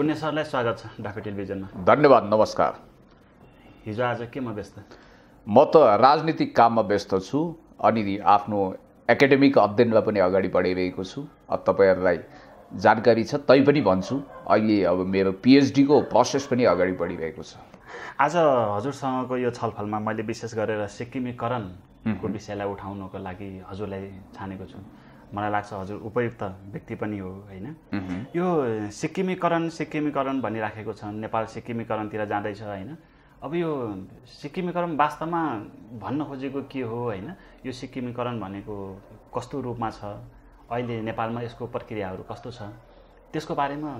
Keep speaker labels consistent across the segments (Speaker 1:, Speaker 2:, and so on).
Speaker 1: पुण्य सरलाई स्वागत छ डाफे टेलिभिजनमा
Speaker 2: धन्यवाद नमस्कार हिजो आज केमा व्यस्त म त राजनीतिक काममा व्यस्त छु अनि आफ्नो एकाडेमिक अध्ययनमा पनि अगाडि बढाइरहेको छु अब तपाईँहरूलाई जानकारी छ तै पनि भन्छु अहिले अब मेरो पिएचडीको प्रोसेस पनि अगाडि बढिरहेको छ
Speaker 1: आज हजुरसँगको यो छलफलमा मैले विशेष गरेर सिक्किमीकरणको विषयलाई उठाउनको लागि हजुरलाई छानेको छु मलाई लाग्छ हजुर उपयुक्त व्यक्ति पनि हो
Speaker 2: होइन
Speaker 1: यो सिक्किमीकरण सिक्किमीकरण भनिराखेको छन् नेपाल सिक्किमीकरणतिर जाँदैछ होइन अब यो सिक्किमीकरण वास्तवमा भन्न खोजेको के हो होइन यो सिक्किमीकरण भनेको कस्तो रूपमा छ अहिले नेपालमा यसको प्रक्रियाहरू कस्तो छ त्यसको बारेमा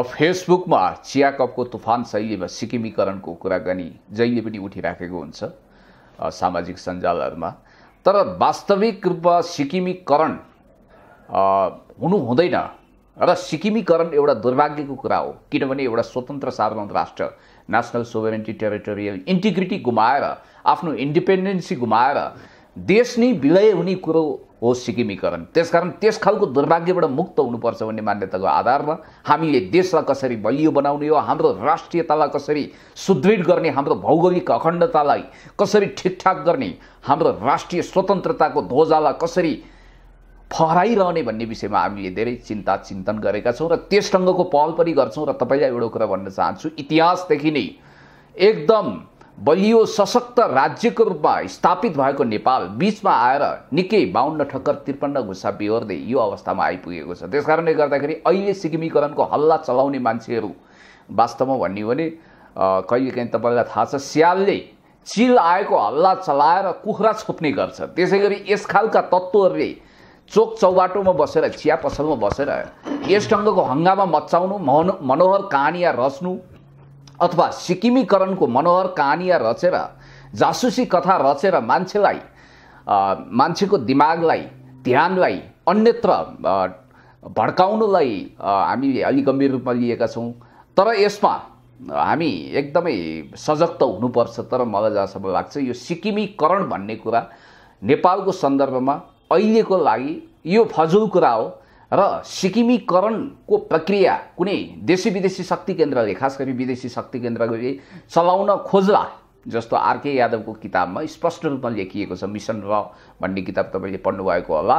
Speaker 2: अब फेसबुकमा चियाकपको तुफान शैलीमा सिक्किमीकरणको कुरा कुराकानी जहिले पनि उठिराखेको हुन्छ सामाजिक सञ्जालहरूमा तर वास्तविक रूपमा सिक्किमीकरण हुनु हुँदैन र सिक्किमीकरण एउटा दुर्भाग्यको कुरा हो किनभने एउटा स्वतन्त्र साधारण राष्ट्र नेसनल सोभरेन्टी टेरिटोरियल इन्टिग्रिटी गुमाएर आफ्नो इन्डिपेन्डेन्सी गुमाएर देश नै विलय हुने कुरो हो सिक्किमीकरण त्यसकारण त्यस खालको दुर्भाग्यबाट मुक्त हुनुपर्छ भन्ने मान्यताको आधारमा हामीले देशलाई कसरी बलियो बनाउने हो हाम्रो राष्ट्रियतालाई कसरी सुदृढ गर्ने हाम्रो भौगोलिक अखण्डतालाई कसरी ठिकठाक गर्ने हाम्रो राष्ट्रिय स्वतन्त्रताको ध्वजालाई कसरी फहराइरहने भन्ने विषयमा हामीले धेरै चिन्ता चिन्तन गरेका छौँ र त्यस ढङ्गको पहल पनि गर्छौँ र तपाईँलाई एउटा कुरा भन्न चाहन्छु इतिहासदेखि नै एकदम बलियो सशक्त राज्यको रूपमा स्थापित भएको नेपाल बिचमा आएर निकै बाहन्न ठक्कर त्रिपन्न घुसा बिहोर्दै यो अवस्थामा आइपुगेको छ त्यस कारणले गर्दाखेरि अहिले सिक्किमीकरणको हल्ला चलाउने मान्छेहरू वास्तवमा भन्यो भने कहिलेकाहीँ तपाईँलाई थाहा छ स्यालले चिल आएको हल्ला चलाएर कुखुरा छोप्ने गर्छ त्यसै गरी यस खालका तत्त्वहरूले चोक चौबाटोमा बसेर चिया पसलमा बसेर यस ढङ्गको हङ्गामा मचाउनु मनोहर कहानी या रच्नु अथवा सिक्किमीकरणको मनोहर कहानियाँ रचेर जासुसी कथा रचेर मान्छेलाई मान्छेको दिमागलाई ध्यानलाई अन्यत्र भड्काउनुलाई हामी अलिक गम्भीर रूपमा लिएका छौँ तर यसमा हामी एकदमै सजग त हुनुपर्छ तर मलाई जहाँसम्म लाग्छ यो सिक्किमीकरण भन्ने कुरा नेपालको सन्दर्भमा अहिलेको लागि यो फजुल कुरा हो र सिक्किमीकरणको प्रक्रिया कुनै देशी विदेशी शक्ति केन्द्रले खास गरी विदेशी शक्ति केन्द्रले चलाउन खोज्ला जस्तो आरके यादवको किताबमा स्पष्ट रूपमा लेखिएको छ मिसन र भन्ने किताब तपाईँले पढ्नुभएको होला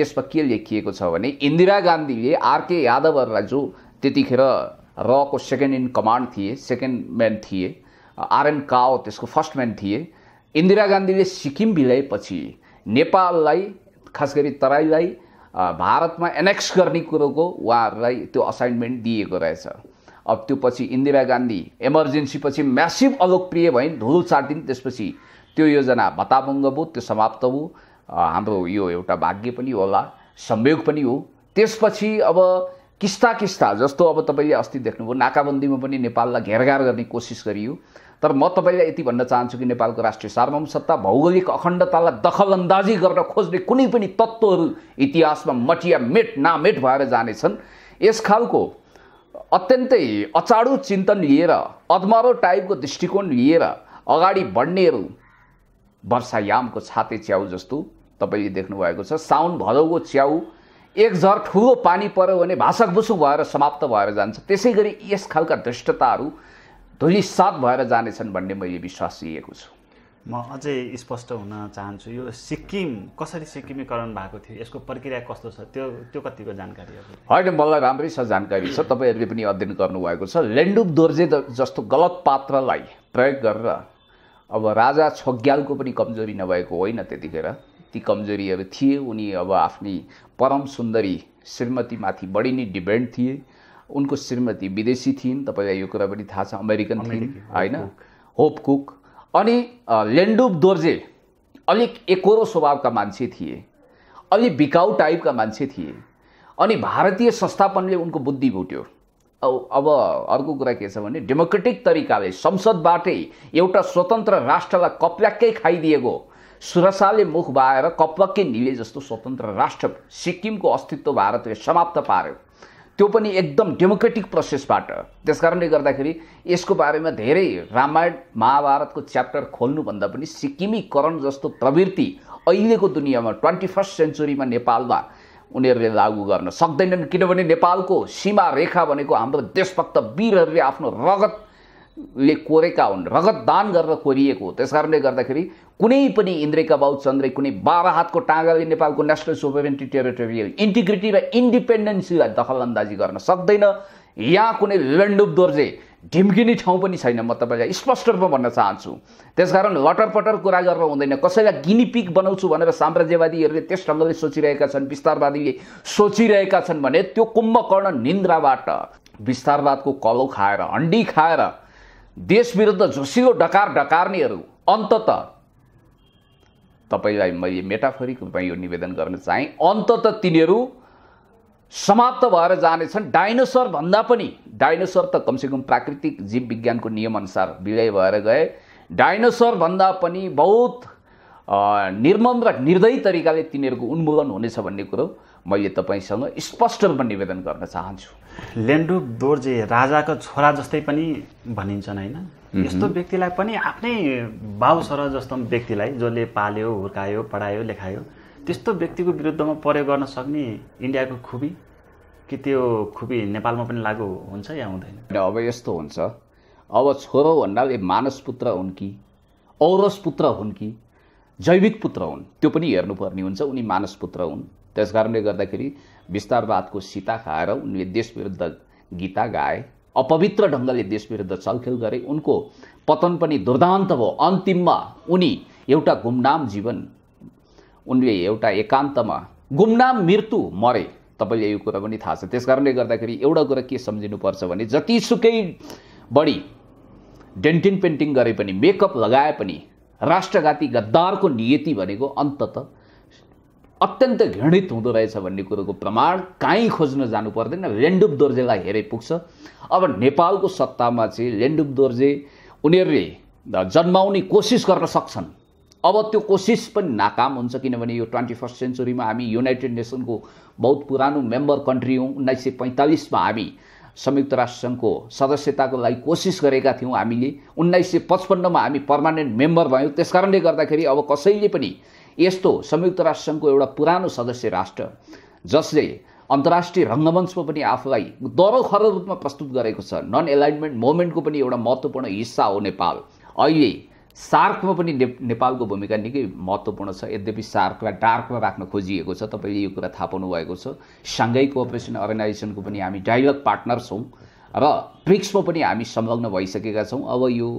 Speaker 2: त्यसमा के लेखिएको छ भने इन्दिरा गान्धीले आरके यादवहरूलाई जो त्यतिखेर रको सेकेन्ड इन कमान्ड थिए सेकेन्ड म्यान थिए आरएन काओ त्यसको फर्स्ट म्यान थिए इन्दिरा गान्धीले सिक्किम भिलाएपछि नेपाललाई खास गरी तराईलाई भारतमा एनेक्स गर्ने कुरोको उहाँहरूलाई त्यो असाइनमेन्ट दिएको रहेछ अब त्यो पछि इन्दिरा गान्धी इमर्जेन्सी पछि म्यासिभ अलोकप्रिय भइन् ढुल चाटिन् त्यसपछि त्यो योजना भत्ताभङ्ग भयो त्यो समाप्त भयो हाम्रो यो एउटा भाग्य पनि होला संयोग पनि हो त्यसपछि अब किस्ता किस्ता जस्तो अब तपाईँले अस्ति देख्नुभयो नाकाबन्दीमा पनि नेपाललाई घेरघार गर्ने कोसिस गरियो तर म तपाईँलाई यति भन्न चाहन्छु कि नेपालको राष्ट्रिय सार्वभौम सत्ता भौगोलिक अखण्डतालाई दखलन्दाजी गर्न खोज्ने कुनै पनि तत्त्वहरू इतिहासमा मटिया मेट नामेट भएर जानेछन् यस खालको अत्यन्तै अचाडु चिन्तन लिएर अधमारो टाइपको दृष्टिकोण लिएर अगाडि बढ्नेहरू वर्षायामको छाते च्याउ जस्तो तपाईँले देख्नुभएको छ साउन भदौको च्याउ एक झर ठुलो पानी पऱ्यो भने भाषक भुसुक भएर समाप्त भएर जान्छ त्यसै गरी यस खालका धृष्टताहरू धुलिसात भएर जानेछन् भन्ने मैले विश्वास लिएको छु
Speaker 1: म अझै स्पष्ट हुन चाहन्छु यो सिक्किम कसरी सिक्किमीकरण भएको थियो यसको प्रक्रिया कस्तो छ त्यो त्यो कतिको जानकारी
Speaker 2: होइन मलाई राम्रै छ जानकारी छ तपाईँहरूले पनि अध्ययन गर्नुभएको छ लेन्डुप दोर्जे जस्तो गलत पात्रलाई प्रयोग गरेर अब राजा छोग्यालको पनि कमजोरी नभएको होइन त्यतिखेर ती कमजोरीहरू थिए उनी अब आफ्नै परम सुन्दरी श्रीमतीमाथि बढी नै डिपेन्ड थिए उनको श्रीमती विदेशी थिइन् तपाईँलाई यो कुरा पनि थाहा छ अमेरिकन थिइन् होइन होप कुक अनि लेन्डुप दोर्जे अलिक एकरो स्वभावका मान्छे थिए अलिक बिकाउ टाइपका मान्छे थिए अनि भारतीय संस्थापनले उनको बुद्धि भुट्यो अब अर्को कुरा के छ भने डेमोक्रेटिक तरिकाले संसदबाटै एउटा स्वतन्त्र राष्ट्रलाई कप्ल्याक्कै खाइदिएको सुरसाले मुख बाएर कपक्कै निले जस्तो स्वतन्त्र राष्ट्र सिक्किमको अस्तित्व भारतले समाप्त पार्यो त्यो पनि एकदम डेमोक्रेटिक प्रोसेसबाट त्यस कारणले गर्दाखेरि यसको बारेमा धेरै रामायण महाभारतको च्याप्टर खोल्नुभन्दा पनि सिक्किमीकरण जस्तो प्रवृत्ति अहिलेको दुनियाँमा ट्वेन्टी फर्स्ट सेन्चुरीमा नेपालमा उनीहरूले लागू गर्न सक्दैनन् किनभने नेपालको सीमा रेखा भनेको हाम्रो देशभक्त वीरहरूले आफ्नो रगत ले कोरेका हुन् रगत दान गरेर कोरिएको हो त्यस कारणले गर्दाखेरि कुनै पनि इन्द्रेका बाउ चन्द्रे कुनै बाह्र हातको टाँगाले नेपालको नेसनल सोभरेन्टी टेरिटोरियल इन्टिग्रिटी र इन्डिपेन्डेन्सीलाई दखलअन्दाजी गर्न सक्दैन यहाँ कुनै लन्डुप दोर्जे ढिम्किने ठाउँ पनि छैन म तपाईँलाई स्पष्ट रूपमा भन्न चाहन्छु त्यसकारण लटरपटर कुरा गर्न हुँदैन कसैलाई गिनीपिक बनाउँछु भनेर साम्राज्यवादीहरूले त्यस ढङ्गले सोचिरहेका छन् विस्तारवादीले सोचिरहेका छन् भने त्यो कुम्भकर्ण निन्द्राबाट विस्तारवादको कलो खाएर हन्डी खाएर देश विरुद्ध झुसिलो डकार डकार्नेहरू अन्तत तपाईँलाई मैले मेटाफोरिक रूपमा यो निवेदन गर्न चाहेँ अन्तत तिनीहरू समाप्त भएर जानेछन् डाइनोसर भन्दा पनि डाइनोसर त कमसेकम प्राकृतिक जीव विज्ञानको नियमअनुसार विलय भएर गए डाइनोसर भन्दा पनि बहुत निर्मम र निर्दयी तरिकाले तिनीहरूको उन्मूलन हुनेछ भन्ने कुरो मैले यो तपाईँसँग स्पष्ट रूपमा निवेदन गर्न चाहन्छु लेन्डुक दोर्जे राजाको छोरा जस्तै पनि भनिन्छन् होइन यस्तो व्यक्तिलाई
Speaker 1: पनि आफ्नै बाउ सर जस्तो व्यक्तिलाई जसले पाल्यो हुर्कायो पढायो लेखायो त्यस्तो व्यक्तिको विरुद्धमा प्रयोग गर्न सक्ने इन्डियाको खुबी कि त्यो खुबी
Speaker 2: नेपालमा पनि लागु हुन्छ या हुँदैन अब यस्तो हुन्छ अब छोरो भन्नाले मानस पुत्र हुन् कि औरस पुत्र हुन् कि जैविक पुत्र हुन् त्यो पनि हेर्नुपर्ने हुन्छ उनी मानस पुत्र हुन् त्यस कारणले गर्दाखेरि विस्तारवादको सीता खाएर उनले देशविरुद्ध गीता गाए अपवित्र ढङ्गले देशविरुद्ध चलखेल गरे उनको पतन पनि दुर्दान्त भयो अन्तिममा उनी एउटा गुमनाम जीवन उनले एउटा एकान्तमा गुमनाम मृत्यु मरे तपाईँले यो कुरा पनि थाहा छ त्यस कारणले गर्दाखेरि एउटा कुरा के सम्झिनुपर्छ भने जतिसुकै बढी डेन्टिन पेन्टिङ गरे पनि मेकअप लगाए पनि राष्ट्रघाती गद्दारको नियति भनेको अन्तत अत्यन्त घृणित हुँदो रहेछ भन्ने कुरोको प्रमाण काहीँ खोज्न जानु पर्दैन रेन्डुप दोर्जेलाई हेरे पुग्छ अब नेपालको सत्तामा चाहिँ रेन्डुप दोर्जे उनीहरूले जन्माउने कोसिस गर्न सक्छन् अब त्यो कोसिस पनि नाकाम हुन्छ किनभने यो ट्वेन्टी फर्स्ट सेन्चुरीमा हामी युनाइटेड नेसनको बहुत पुरानो मेम्बर कन्ट्री हौँ उन्नाइस सय पैँतालिसमा हामी संयुक्त राष्ट्रसङ्घको सदस्यताको लागि कोसिस गरेका थियौँ हामीले उन्नाइस सय पचपन्नमा हामी पर्मानेन्ट मेम्बर भयौँ त्यस कारणले गर्दाखेरि अब कसैले पनि यस्तो संयुक्त राष्ट्रसङ्घको एउटा पुरानो सदस्य राष्ट्र जसले अन्तर्राष्ट्रिय रङ्गमञ्चमा पनि आफूलाई दरोखर रूपमा प्रस्तुत गरेको छ नन एलाइनमेन्ट मुभमेन्टको पनि एउटा महत्त्वपूर्ण हिस्सा हो नेपाल अहिले सार्कमा पनि ने नेपालको भूमिका निकै महत्त्वपूर्ण छ यद्यपि सार्कलाई डार्कमा राख्न खोजिएको छ तपाईँले यो कुरा थाहा पाउनुभएको छ साङ्घाई कोअपरेसन अर्गनाइजेसनको पनि हामी डाइलग पार्टनर छौँ र ट्रिक्समा पनि हामी संलग्न भइसकेका छौँ अब यो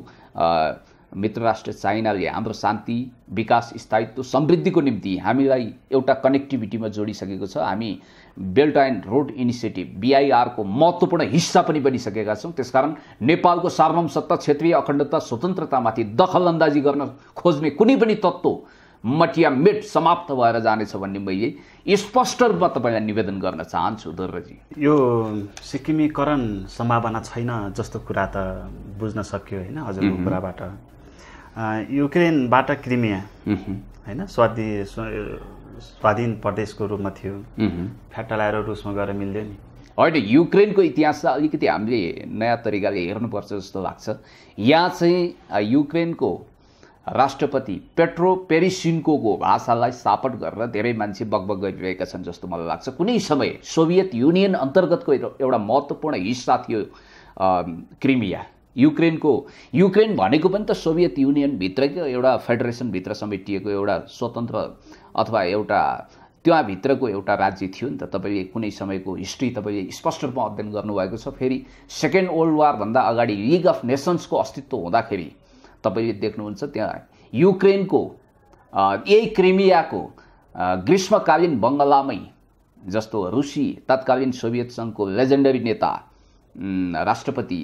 Speaker 2: मित्र राष्ट्र चाइनाले हाम्रो शान्ति विकास स्थायित्व समृद्धिको निम्ति हामीलाई एउटा कनेक्टिभिटीमा जोडिसकेको छ हामी बेल्ट एन्ड रोड इनिसिएटिभ बिआइआरको महत्त्वपूर्ण हिस्सा पनि बनिसकेका छौँ त्यसकारण नेपालको सार्वम सत्ता क्षेत्रीय अखण्डता स्वतन्त्रतामाथि दखलअन्दाजी गर्न खोज्ने कुनै पनि तत्त्व मटिया मेट समाप्त भएर जानेछ भन्ने मैले स्पष्ट रूपमा तपाईँलाई निवेदन गर्न चाहन्छु दर्जी यो
Speaker 1: सिक्किमीकरण सम्भावना छैन जस्तो कुरा त बुझ्न सक्यो होइन हजुरको कुराबाट युक्रेनबाट क्रिमिया होइन स्वादी
Speaker 2: स्वाधीन प्रदेशको रूपमा थियो फ्याटा रुसमा गएर मिल्दैन नि होइन युक्रेनको इतिहासलाई अलिकति हामीले नयाँ तरिकाले हेर्नुपर्छ जस्तो लाग्छ यहाँ चाहिँ युक्रेनको राष्ट्रपति पेट्रो पेरिसिन्को भाषालाई सापट गरेर धेरै मान्छे बगबग गरिरहेका छन् जस्तो मलाई लाग्छ कुनै समय सोभियत युनियन अन्तर्गतको एउटा महत्त्वपूर्ण हिस्सा थियो क्रिमिया युक्रेनको युक्रेन भनेको पनि त सोभियत युनियनभित्रकै एउटा फेडरेसनभित्र समेटिएको एउटा स्वतन्त्र अथवा एउटा त्यहाँभित्रको एउटा राज्य थियो नि त तपाईँले कुनै समयको हिस्ट्री तपाईँले स्पष्ट रूपमा अध्ययन गर्नुभएको छ फेरि सेकेन्ड वर्ल्ड वारभन्दा अगाडि लिग अफ नेसन्सको अस्तित्व हुँदाखेरि तपाईँले देख्नुहुन्छ त्यहाँ युक्रेनको यही क्रिमियाको ग्रीष्मकालीन बङ्गलामै जस्तो रुसी तत्कालीन सोभियत सङ्घको लेजेन्डरी नेता राष्ट्रपति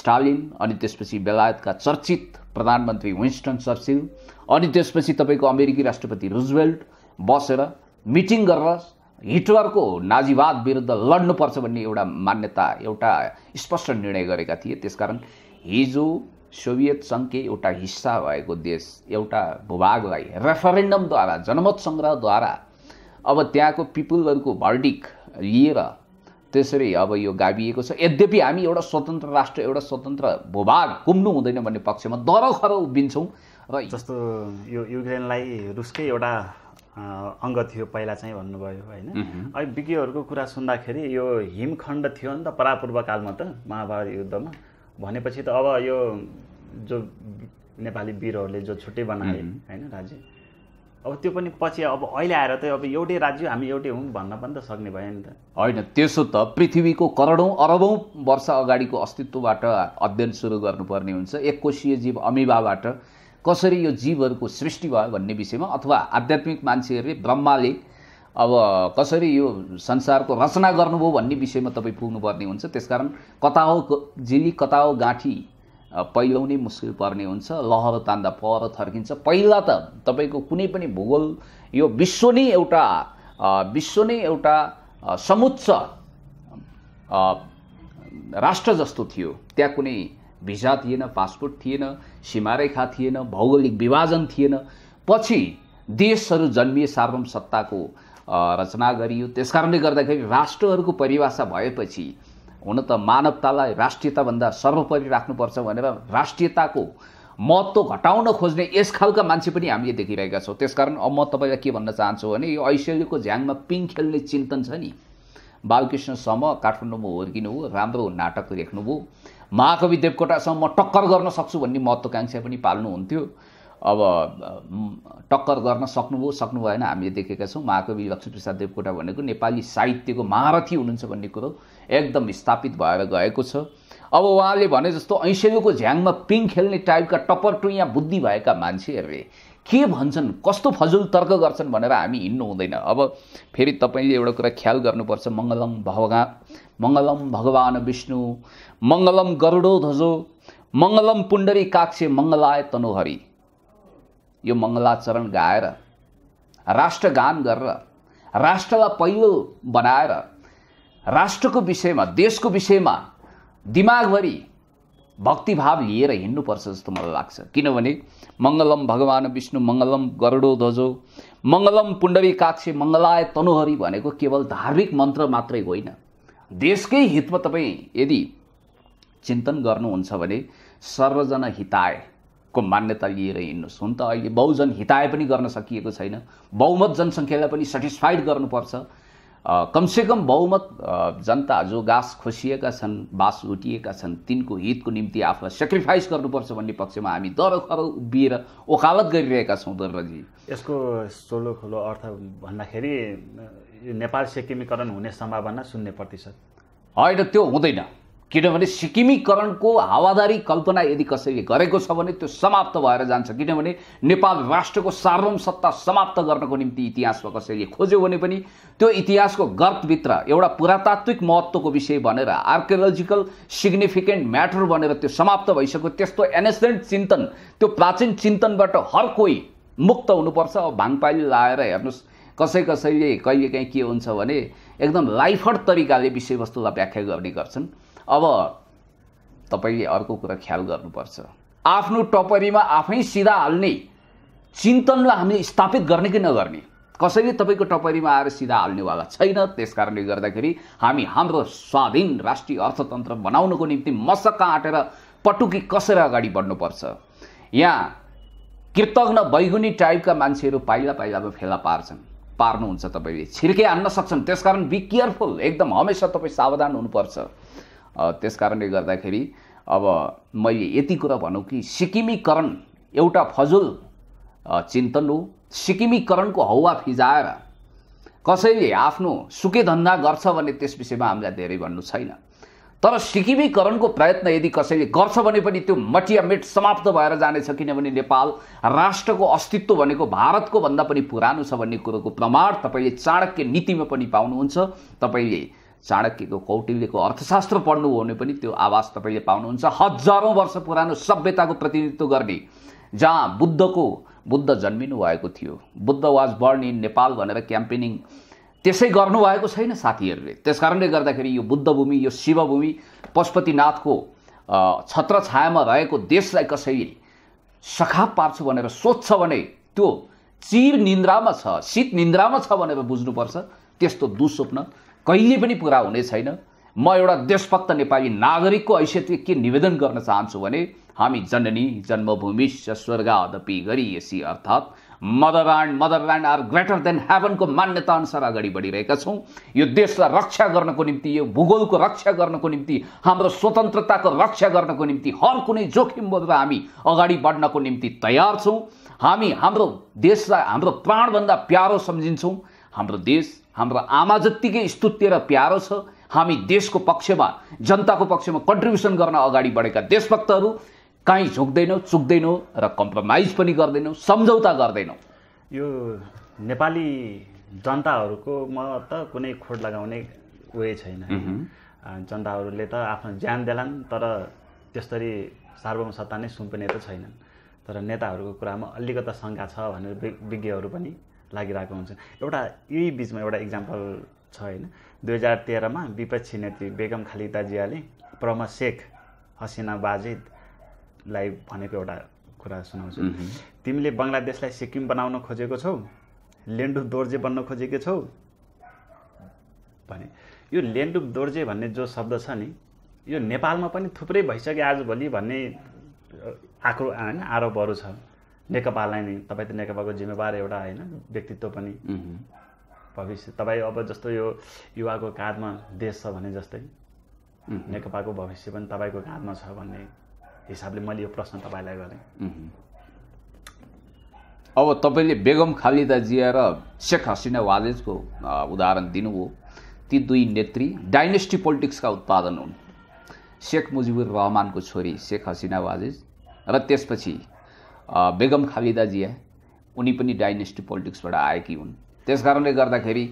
Speaker 2: स्टालिन अनि त्यसपछि बेलायतका चर्चित प्रधानमन्त्री विन्स्टन चर्चिल अनि त्यसपछि तपाईँको अमेरिकी राष्ट्रपति रुजवेल्ट बसेर मिटिङ गरेर हिटलरको नाजीवाद विरुद्ध लड्नुपर्छ भन्ने एउटा मान्यता एउटा स्पष्ट निर्णय गरेका थिए त्यसकारण हिजो सोभियत सङ्घकै एउटा हिस्सा भएको देश एउटा भूभागलाई रेफरेन्डमद्वारा जनमत सङ्ग्रहद्वारा अब त्यहाँको पिपुलहरूको भर्डिक लिएर त्यसरी अब यो गाभिएको छ यद्यपि हामी एउटा स्वतन्त्र राष्ट्र एउटा स्वतन्त्र भूभाग कुम्नु हुँदैन भन्ने पक्षमा दरखर उभिन्छौँ र जस्तो यो युक्रेनलाई रुसकै एउटा
Speaker 1: अङ्ग थियो पहिला चाहिँ भन्नुभयो होइन अहिले विज्ञहरूको कुरा सुन्दाखेरि यो हिमखण्ड थियो नि त परापूर्वकालमा त महाभारत युद्धमा भनेपछि त अब यो जो नेपाली वीरहरूले जो छुट्टै बनाए होइन राज्य अब त्यो पनि पछि अब अहिले आएर त अब एउटै राज्य हामी एउटै हौँ भन्न पनि
Speaker 2: त सक्ने भयो नि त होइन त्यसो त पृथ्वीको करोडौँ अरबौँ वर्ष अगाडिको अस्तित्वबाट अध्ययन सुरु गर्नुपर्ने हुन्छ एक कोषीय जीव अमिबाबाट कसरी यो जीवहरूको सृष्टि भयो भन्ने विषयमा अथवा आध्यात्मिक मान्छेहरूले ब्रह्माले अब कसरी यो संसारको रचना गर्नुभयो भन्ने विषयमा तपाईँ पुग्नुपर्ने हुन्छ त्यसकारण कता हो जिली कता हो गाँठी नै मुस्किल पर्ने हुन्छ लहर तान्दा पर थर्किन्छ पहिला त तपाईँको कुनै पनि भूगोल यो विश्व नै एउटा विश्व नै एउटा समुच्च राष्ट्र जस्तो थियो त्यहाँ कुनै भिजा थिएन पासपोर्ट थिएन सीमारेखा थिएन भौगोलिक विभाजन थिएन पछि देशहरू जन्मिए सार्वम सत्ताको रचना गरियो त्यस कारणले गर्दाखेरि राष्ट्रहरूको परिभाषा भएपछि हुन त मानवतालाई राष्ट्रियताभन्दा सर्वोपरि राख्नुपर्छ भनेर राष्ट्रियताको महत्त्व घटाउन खोज्ने यस खालका मान्छे पनि हामीले देखिरहेका छौँ त्यसकारण अब म तपाईँलाई के भन्न चाहन्छु भने यो ऐश्वर्यको झ्याङमा पिङ खेल्ने चिन्तन छ नि बालकृष्ण सम काठमाडौँमा हुर्किनुभयो राम्रो नाटक लेख्नुभयो महाकवि देवकोटासँग म टक्कर गर्न सक्छु भन्ने महत्त्वकाङ्क्षा पनि पाल्नुहुन्थ्यो अब टक्कर गर्न सक्नुभयो सक्नु भएन हामीले देखेका छौँ महाकवि लक्ष्मीप्रसाद देवकोटा भनेको नेपाली साहित्यको महारथी हुनुहुन्छ भन्ने कुरो एकदम स्थापित भएर गएको छ अब उहाँले भने जस्तो ऐसेलुको झ्याङमा पिङ खेल्ने टाइपका टप्पर यहाँ बुद्धि भएका मान्छेहरूले के भन्छन् कस्तो फजुल तर्क गर्छन् भनेर हामी हिँड्नु हुँदैन अब फेरि तपाईँले एउटा कुरा ख्याल गर्नुपर्छ मङ्गलम भगवा मङ्गलम भगवान विष्णु मङ्गलम गरुडो धजो मङ्गलम पुण्डरी काक्षे मङ्गलाय तनोहरी यो मङ्गलाचरण गाएर राष्ट्रगान गरेर राष्ट्रलाई पहिलो बनाएर राष्ट्रको विषयमा देशको विषयमा दिमागभरि भक्तिभाव लिएर हिँड्नुपर्छ जस्तो मलाई लाग्छ किनभने मङ्गलम भगवान् विष्णु मङ्गलम गरुडो धजो मङ्गलम पुण्डरी काक्षे मङ्गलाय तनुहरी भनेको केवल धार्मिक मन्त्र मात्रै होइन देशकै हितमा तपाईँ यदि चिन्तन गर्नुहुन्छ भने सर्वजन हितायको मान्यता लिएर हिँड्नुहोस् हुन त अहिले बहुजन हिताय पनि गर्न सकिएको छैन बहुमत जनसङ्ख्यालाई पनि सेटिस्फाइड गर्नुपर्छ कमसेकम बहुमत जनता जो गास खोसिएका छन् बाँस उठिएका छन् तिनको हितको निम्ति आफूलाई सेक्रिफाइस गर्नुपर्छ भन्ने पक्षमा हामी दर खर उभिएर ओकालत गरिरहेका छौँ दर्रजी
Speaker 1: यसको सोलो खोलो अर्थ
Speaker 2: भन्दाखेरि नेपाल सिक्किमीकरण हुने सम्भावना शून्य प्रतिशत होइन त्यो हुँदैन किनभने सिक्किमीकरणको हावादारी कल्पना यदि कसैले गरेको छ भने त्यो समाप्त भएर जान्छ किनभने नेपाल राष्ट्रको सार्वम सत्ता समाप्त गर्नको निम्ति इतिहासमा कसैले खोज्यो भने पनि त्यो इतिहासको गर्तभित्र एउटा पुरातात्विक महत्त्वको विषय भनेर आर्कियोलोजिकल सिग्निफिकेन्ट म्याटर भनेर त्यो समाप्त भइसक्यो त्यस्तो एनेसेन्ट चिन्तन त्यो प्राचीन चिन्तनबाट हर कोही मुक्त हुनुपर्छ अब भाङपाली लाएर हेर्नुहोस् कसै कसैले कहिलेकाहीँ के हुन्छ भने एकदम लाइफर्ड तरिकाले विषयवस्तुलाई व्याख्या गर्ने गर्छन् अब तपाईँले अर्को कुरा ख्याल गर्नुपर्छ आफ्नो टपरीमा आफै सिधा हाल्ने चिन्तनलाई हामीले स्थापित गर्ने कि नगर्ने कसैले तपाईँको टपरीमा आएर सिधा हाल्नेवाला छैन त्यस कारणले गर्दाखेरि हामी हाम्रो स्वाधीन राष्ट्रिय अर्थतन्त्र बनाउनको निम्ति मसक्का आँटेर पटुकी कसेर अगाडि बढ्नुपर्छ यहाँ कृतज्ञ बैगुनी टाइपका मान्छेहरू पाइला पाइलामा फेला पार्छन् पार्नुहुन्छ तपाईँले छिर्के हान्न सक्छन् त्यस कारण बी केयरफुल एकदम हमेसा तपाईँ सावधान हुनुपर्छ त्यस कारणले गर्दाखेरि अब मैले यति कुरा भनौँ कि सिक्किमीकरण एउटा फजुल चिन्तन हो सिक्किमीकरणको हौवा फिजाएर कसैले आफ्नो सुके धन्दा गर्छ भने त्यस विषयमा हामीलाई धेरै भन्नु छैन तर सिक्किमीकरणको प्रयत्न यदि कसैले गर्छ भने पनि त्यो मटियामेट समाप्त भएर जानेछ किनभने नेपाल राष्ट्रको अस्तित्व भनेको भारतको भन्दा पनि पुरानो छ भन्ने कुरोको प्रमाण तपाईँले चाणक्य नीतिमा पनि पाउनुहुन्छ तपाईँले चाणक्यको कौटिल्यको अर्थशास्त्र पढ्नु हो भने पनि त्यो आवाज तपाईँले पाउनुहुन्छ हजारौँ वर्ष पुरानो सभ्यताको प्रतिनिधित्व गर्ने जहाँ बुद्धको बुद्ध जन्मिनु भएको थियो Buddha was born in Nepal भनेर क्याम्पेनिङ त्यसै गर्नुभएको छैन साथीहरूले त्यस कारणले गर्दाखेरि यो बुद्धभूमि यो शिवभूमि पशुपतिनाथको छत्र छायामा रहेको देशलाई कसैले सखाप पार्छु भनेर सोध्छ भने त्यो चिर निन्द्रामा छ शीत निन्द्रामा छ भनेर बुझ्नुपर्छ त्यस्तो दुस्वप्न कहिले पनि पुरा हुने छैन म एउटा देशभक्त नेपाली नागरिकको हैसियतले के निवेदन गर्न चाहन्छु भने हामी जननी जन्मभूमि स्वर्ग अदपि गरी यसी अर्थात् motherland motherland are greater than हेभनको अनुसार अगाडि बढिरहेका छौँ यो देशलाई रक्षा गर्नको निम्ति यो भूगोलको रक्षा गर्नको निम्ति हाम्रो स्वतन्त्रताको रक्षा गर्नको निम्ति हर कुनै जोखिम बोलेर हामी अगाडि बढ्नको निम्ति तयार छौँ हामी हाम्रो देशलाई हाम्रो प्राणभन्दा प्यारो सम्झिन्छौँ हाम्रो देश हाम्रो आमा जत्तिकै स्तुत्य र प्यारो छ हामी देशको पक्षमा जनताको पक्षमा कन्ट्रिब्युसन गर्न अगाडि बढेका देशभक्तहरू कहीँ झुक्दैनौँ चुक्दैनौँ र कम्प्रोमाइज पनि गर्दैनौँ सम्झौता गर्दैनौँ
Speaker 1: यो नेपाली जनताहरूको म त कुनै खोट लगाउने उयो छैन जनताहरूले त आफ्नो ज्यान देलान् तर त्यसरी सार्वभौम सत्ता नै सुम्पिने त छैनन् तर नेताहरूको कुरामा अलिकता शङ्का छ भनेर विज्ञहरू पनि लागिरहेको हुन्छ एउटा यही बिचमा एउटा इक्जाम्पल छ होइन दुई हजार तेह्रमा विपक्षी नेत्री बेगम खालिदाजियाले प्रम शेख हसिना बाजिदलाई भनेको एउटा कुरा सुनाउँछु तिमीले बङ्गलादेशलाई सिक्किम बनाउन खोजेको छौ लेन्डु दोर्जे बन्न खोजेको छौ भने यो लेन्डुप दोर्जे भन्ने जो शब्द छ नि यो नेपालमा पनि थुप्रै भइसक्यो आजभोलि भन्ने आक्रो होइन आरोपहरू छ नेकपालाई नै तपाईँ त नेकपाको जिम्मेवार एउटा होइन व्यक्तित्व पनि भविष्य तपाईँ अब जस्तो यो युवाको काँधमा देश छ भने जस्तै नेकपाको भविष्य पनि तपाईँको काँधमा छ भन्ने हिसाबले मैले यो प्रश्न तपाईँलाई
Speaker 2: गरेँ अब तपाईँले बेगम खालिदा जिया र शेख हसिना वाजेजको उदाहरण दिनुभयो ती दुई नेत्री डाइनेस्टी पोलिटिक्सका उत्पादन हुन् शेख मुजिबुर रहमानको छोरी शेख हसिना वाजेज र त्यसपछि बेगम खालिदाजी उनी पनि डाइनेस्टी पोलिटिक्सबाट आएकी हुन् त्यस कारणले गर्दाखेरि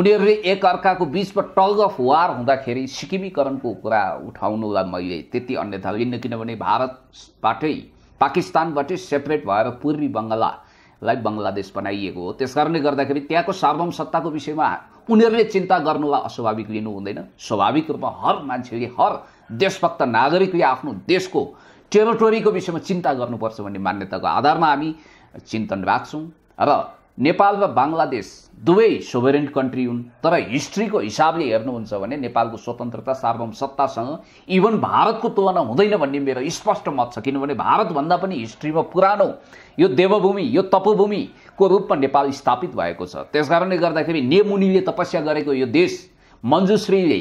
Speaker 2: उनीहरूले एकअर्काको बिचमा टग अफ वार हुँदाखेरि सिक्किमीकरणको कुरा उठाउनुलाई मैले त्यति अन्यथा लिन्न किनभने भारतबाटै पाकिस्तानबाटै सेपरेट भएर पूर्वी बङ्गलालाई बङ्गलादेश बनाइएको हो त्यस कारणले गर्दाखेरि त्यहाँको सार्वम सत्ताको विषयमा उनीहरूले चिन्ता गर्नुलाई अस्वाभाविक लिनु हुँदैन स्वाभाविक रूपमा हर मान्छेले हर देशभक्त नागरिकले आफ्नो देशको टेरिटोरीको विषयमा चिन्ता गर्नुपर्छ भन्ने मान्यताको आधारमा हामी चिन्तन राख्छौँ र नेपाल र बङ्गलादेश दुवै सोभरेन्ट कन्ट्री हुन् तर हिस्ट्रीको हिसाबले हेर्नुहुन्छ भने नेपालको स्वतन्त्रता सार्वभौम सत्तासँग इभन भारतको तुलना हुँदैन भन्ने मेरो स्पष्ट मत छ किनभने भारतभन्दा पनि हिस्ट्रीमा पुरानो यो देवभूमि यो तपभूमिको रूपमा नेपाल स्थापित भएको छ त्यस कारणले गर्दाखेरि नेमुनिले तपस्या गरेको यो देश मन्जुश्रीले